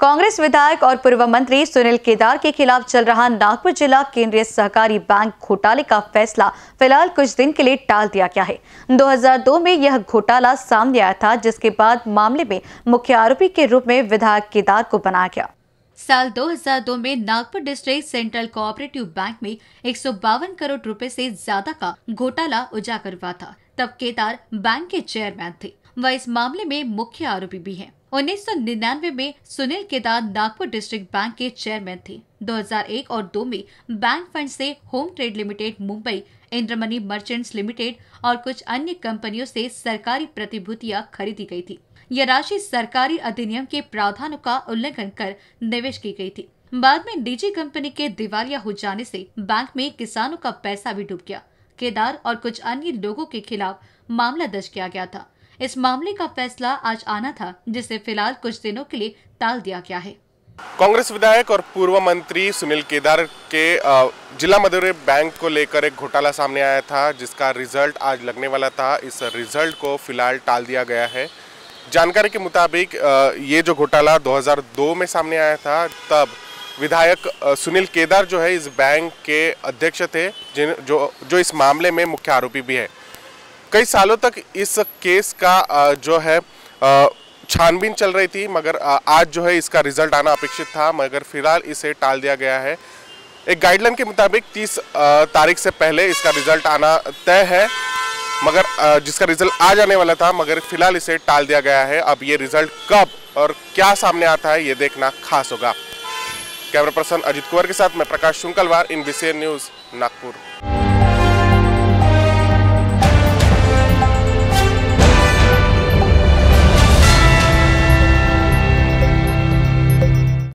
कांग्रेस विधायक और पूर्व मंत्री सुनील केदार के खिलाफ चल रहा नागपुर जिला केंद्रीय सहकारी बैंक घोटाले का फैसला फिलहाल कुछ दिन के लिए टाल दिया गया है 2002 में यह घोटाला सामने आया था जिसके बाद मामले में मुख्य आरोपी के रूप में विधायक केदार को बनाया गया साल 2002 में Nagpur district central cooperative bank में एक करोड़ रूपए ऐसी ज्यादा का घोटाला उजागर हुआ था तब केदार बैंक के चेयरमैन थे वह इस मामले में मुख्य आरोपी भी है उन्नीस में सुनील केदार नागपुर डिस्ट्रिक्ट बैंक के चेयरमैन थे 2001 और 2 में बैंक फंड से home trade limited Mumbai Indramani merchants limited और कुछ अन्य कंपनियों से सरकारी प्रतिभूतियां खरीदी गई थी यह राशि सरकारी अधिनियम के प्रावधानों का उल्लंघन कर निवेश की गई थी बाद में निजी कंपनी के दिवालिया हो जाने से बैंक में किसानों का पैसा भी डूब गया केदार और कुछ अन्य लोगों के खिलाफ मामला दर्ज किया गया था इस मामले का फैसला आज आना था जिसे फिलहाल कुछ दिनों के लिए टाल दिया गया है कांग्रेस विधायक और पूर्व मंत्री सुनील केदार के जिला मदुरे बैंक को लेकर एक घोटाला सामने आया था जिसका रिजल्ट आज लगने वाला था इस रिजल्ट को फिलहाल टाल दिया गया है जानकारी के मुताबिक ये जो घोटाला 2002 में सामने आया था तब विधायक सुनील केदार जो है इस बैंक के अध्यक्ष थे जिन जो जो इस मामले में मुख्य आरोपी भी है कई सालों तक इस केस का जो है छानबीन चल रही थी मगर आज जो है इसका रिजल्ट आना अपेक्षित था मगर फिलहाल इसे टाल दिया गया है एक गाइडलाइन के मुताबिक 30 तारीख से पहले इसका रिजल्ट आना तय है मगर जिसका रिजल्ट आ जाने वाला था मगर फिलहाल इसे टाल दिया गया है अब ये रिजल्ट कब और क्या सामने आता है ये देखना खास होगा कैमरा पर्सन अजित कुंवर के साथ मैं Prakash Shunkalwar in B news Nagpur